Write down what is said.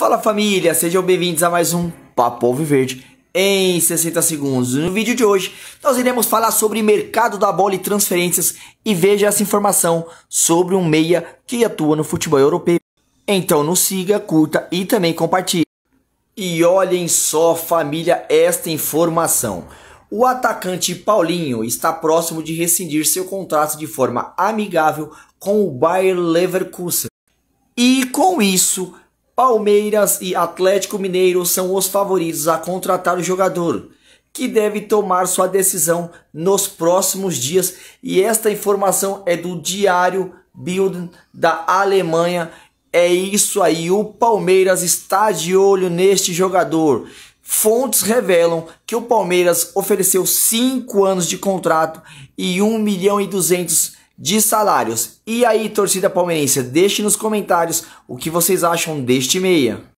Fala família, sejam bem-vindos a mais um Papo Alviverde em 60 segundos. No vídeo de hoje, nós iremos falar sobre mercado da bola e transferências e veja essa informação sobre um meia que atua no futebol europeu. Então nos siga, curta e também compartilhe. E olhem só, família, esta informação. O atacante Paulinho está próximo de rescindir seu contrato de forma amigável com o Bayer Leverkusen. E com isso, Palmeiras e Atlético Mineiro são os favoritos a contratar o jogador, que deve tomar sua decisão nos próximos dias. E esta informação é do Diário Bild da Alemanha. É isso aí, o Palmeiras está de olho neste jogador. Fontes revelam que o Palmeiras ofereceu 5 anos de contrato e 1 milhão e 200 de salários. E aí, torcida palmeirense, deixe nos comentários o que vocês acham deste meia.